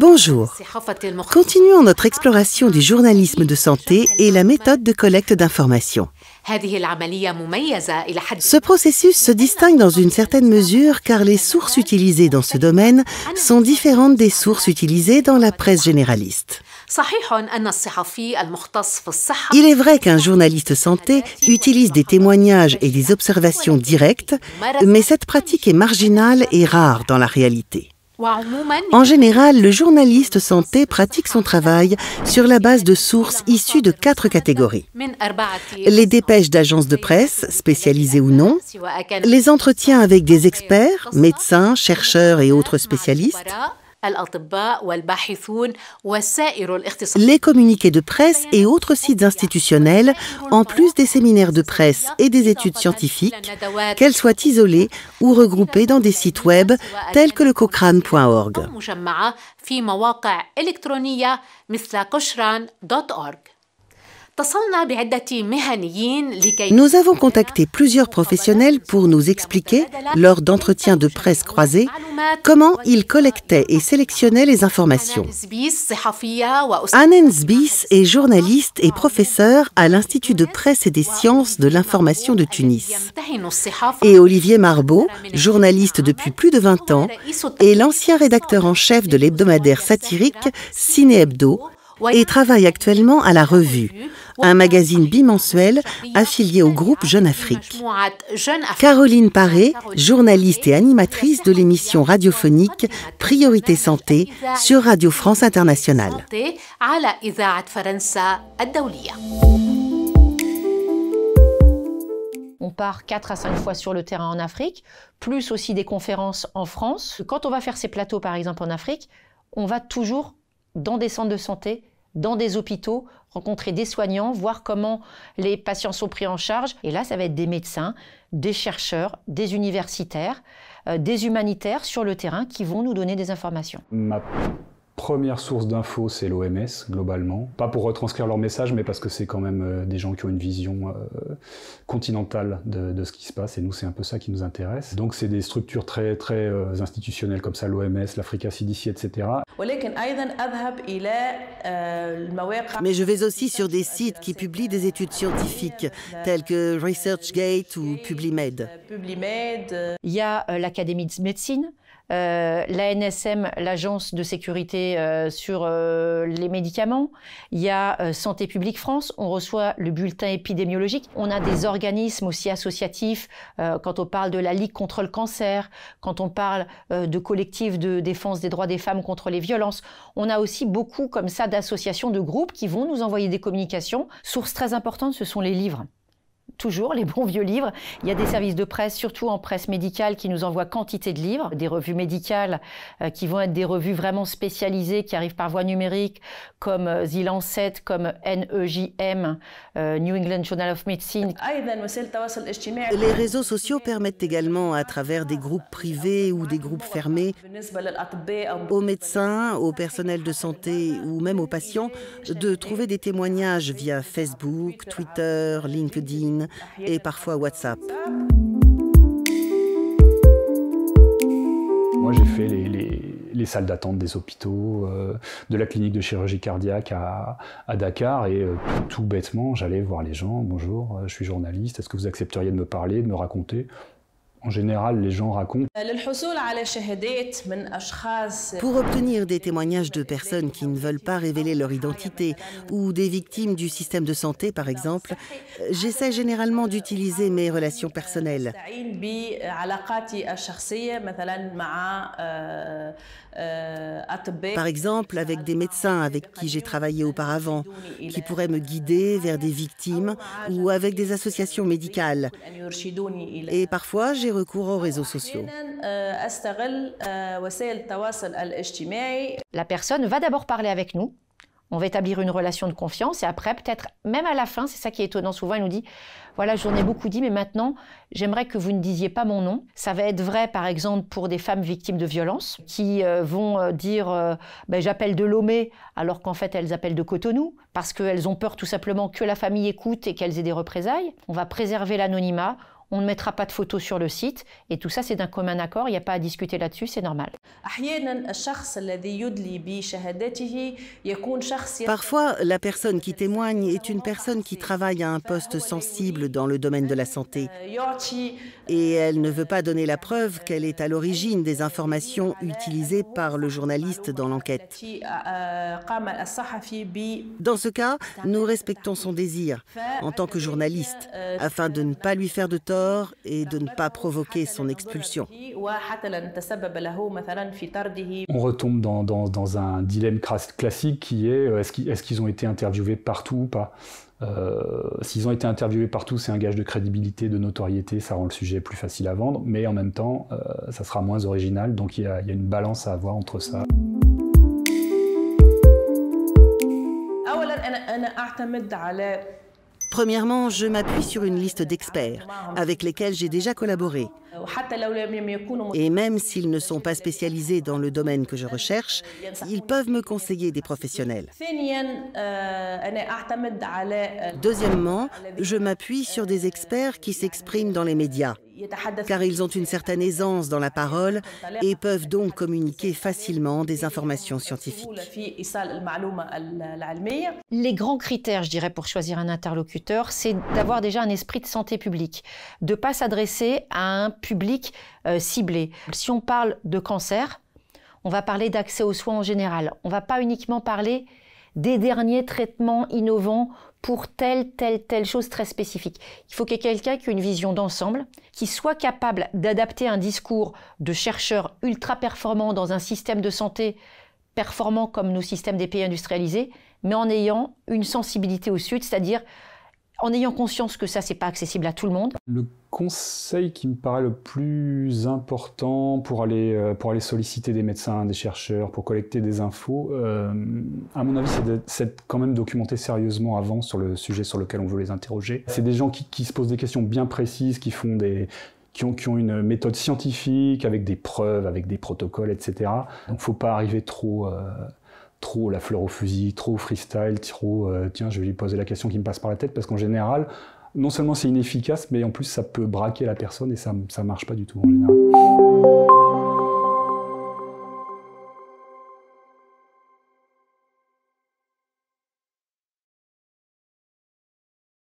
Bonjour. Continuons notre exploration du journalisme de santé et la méthode de collecte d'informations. Ce processus se distingue dans une certaine mesure car les sources utilisées dans ce domaine sont différentes des sources utilisées dans la presse généraliste. Il est vrai qu'un journaliste santé utilise des témoignages et des observations directes, mais cette pratique est marginale et rare dans la réalité. En général, le journaliste santé pratique son travail sur la base de sources issues de quatre catégories. Les dépêches d'agences de presse, spécialisées ou non, les entretiens avec des experts, médecins, chercheurs et autres spécialistes, les communiqués de presse et autres sites institutionnels, en plus des séminaires de presse et des études scientifiques, qu'elles soient isolées ou regroupées dans des sites web tels que le cochrane.org. Nous avons contacté plusieurs professionnels pour nous expliquer, lors d'entretiens de presse croisés, comment il collectait et sélectionnait les informations. Anen Sbis est journaliste et professeur à l'Institut de presse et des sciences de l'information de Tunis. Et Olivier Marbeau, journaliste depuis plus de 20 ans, est l'ancien rédacteur en chef de l'hebdomadaire satirique Cine Hebdo, et travaille actuellement à la Revue, un magazine bimensuel affilié au groupe Jeune Afrique. Caroline Paré, journaliste et animatrice de l'émission radiophonique Priorité Santé sur Radio France Internationale. On part 4 à 5 fois sur le terrain en Afrique, plus aussi des conférences en France. Quand on va faire ces plateaux, par exemple, en Afrique, on va toujours dans des centres de santé dans des hôpitaux, rencontrer des soignants, voir comment les patients sont pris en charge. Et là, ça va être des médecins, des chercheurs, des universitaires, euh, des humanitaires sur le terrain qui vont nous donner des informations première source d'infos, c'est l'OMS, globalement. Pas pour retranscrire leur message, mais parce que c'est quand même euh, des gens qui ont une vision euh, continentale de, ce qui se passe, et nous, c'est un peu ça qui nous intéresse. Donc, c'est des structures très, très euh, institutionnelles, comme ça, l'OMS, l'Africa CDC, etc. Mais je vais aussi sur des sites qui publient des études scientifiques, tels que ResearchGate ou PubliMed. Il y a l'Académie de médecine, euh, l'ANSM, l'Agence de sécurité euh, sur euh, les médicaments. Il y a euh, Santé publique France. On reçoit le bulletin épidémiologique. On a des organismes aussi associatifs. quand on parle de la Ligue contre le cancer, quand on parle de collectifs de défense des droits des femmes contre les violences, on a aussi beaucoup comme ça d'associations, de groupes qui vont nous envoyer des communications. Source très importante, ce sont les livres toujours les bons vieux livres. Il y a des services de presse, surtout en presse médicale, qui nous envoient quantité de livres, des revues médicales euh, qui vont être des revues vraiment spécialisées qui arrivent par voie numérique, comme euh, The Lancet, comme NEJM, euh, New England Journal of Medicine. Ah, les réseaux sociaux permettent également, à travers des groupes privés ou des groupes fermés, aux médecins, au personnel de santé ou même aux patients, de trouver des témoignages via Facebook, Twitter, LinkedIn, et parfois WhatsApp. Moi, j'ai fait les, salles d'attente des hôpitaux, euh, de la clinique de chirurgie cardiaque à, Dakar, et euh, tout bêtement, j'allais voir les gens. Bonjour, euh, je suis journaliste. Est-ce que vous accepteriez de me parler, de me raconter en général, les gens racontent. Pour obtenir des témoignages de personnes qui ne veulent pas révéler leur identité ou des victimes du système de santé, par exemple, j'essaie généralement d'utiliser mes relations personnelles. Par exemple, avec des médecins avec qui j'ai travaillé auparavant, qui pourraient me guider vers des victimes ou avec des associations médicales. Et parfois, j'ai recours aux réseaux sociaux. La personne va d'abord parler avec nous. On va établir une relation de confiance et après, peut-être même à la fin, c'est ça qui est étonnant. Souvent, elle nous dit Voilà, j'en ai beaucoup dit, mais maintenant, j'aimerais que vous ne disiez pas mon nom. Ça va être vrai, par exemple, pour des femmes victimes de violences qui euh, vont euh, dire euh, ben, J'appelle de Lomé, alors qu'en fait, elles appellent de Cotonou, parce qu'elles ont peur tout simplement que la famille écoute et qu'elles aient des représailles. On va préserver l'anonymat on ne mettra pas de photos sur le site. Et tout ça, c'est d'un commun accord. Il n'y a pas à discuter là-dessus, c'est normal. Parfois, la personne qui témoigne est une personne qui travaille à un poste sensible dans le domaine de la santé. Et elle ne veut pas donner la preuve qu'elle est à l'origine des informations utilisées par le journaliste dans l'enquête. Euh, euh, dans ce cas, nous respectons son désir en tant que journaliste, afin de ne pas lui faire de tort et de ne pas provoquer son expulsion. On retombe dans, un dilemme classique qui est euh, est-ce qu'ils ont été interviewés partout ou pas euh, S'ils ont été interviewés partout, c'est un gage de crédibilité, de notoriété, ça rend le sujet plus facile à vendre, mais en même temps, euh, ça sera moins original, donc il y, il y, a une balance à avoir entre ça. Premièrement, je m'appuie sur une liste d'experts avec lesquels j'ai déjà collaboré. Et même s'ils ne sont pas spécialisés dans le domaine que je recherche, ils peuvent me conseiller des professionnels. Euh, euh, Deuxièmement, je m'appuie sur des experts qui s'expriment dans les médias, car ils ont une certaine aisance dans la parole et peuvent donc communiquer facilement des informations scientifiques. Les grands critères, je dirais, pour choisir un interlocuteur, c'est d'avoir déjà un esprit de santé publique, de ne pas s'adresser à un public euh, ciblé. Si on parle de cancer, on va parler d'accès aux soins en général. On ne va pas uniquement parler des derniers traitements innovants pour telle, telle, telle chose très spécifique. Il faut qu'il y ait quelqu'un qui ait une vision d'ensemble, qui soit capable d'adapter un discours de chercheur ultra performant dans un système de santé performant comme nos systèmes des pays industrialisés, mais en ayant une sensibilité au Sud, c'est-à-dire en ayant conscience que ça, c'est pas accessible à tout le monde. Le conseil qui me paraît le plus important pour aller, euh, pour aller solliciter des médecins, des chercheurs, pour collecter des infos, euh, à mon avis, c'est quand même documenter sérieusement avant sur le sujet sur lequel on veut les interroger. C'est des gens qui, se posent des questions bien précises, qui font des, qui ont, qui ont, une méthode scientifique, avec des preuves, avec des protocoles, etc. Donc, faut pas arriver trop, euh, trop la fleur au fusil, trop freestyle, trop euh, tiens, je vais lui poser la question qui me passe par la tête, parce qu'en général, non seulement c'est inefficace, mais en plus ça peut braquer la personne et ça ne marche pas du tout en général.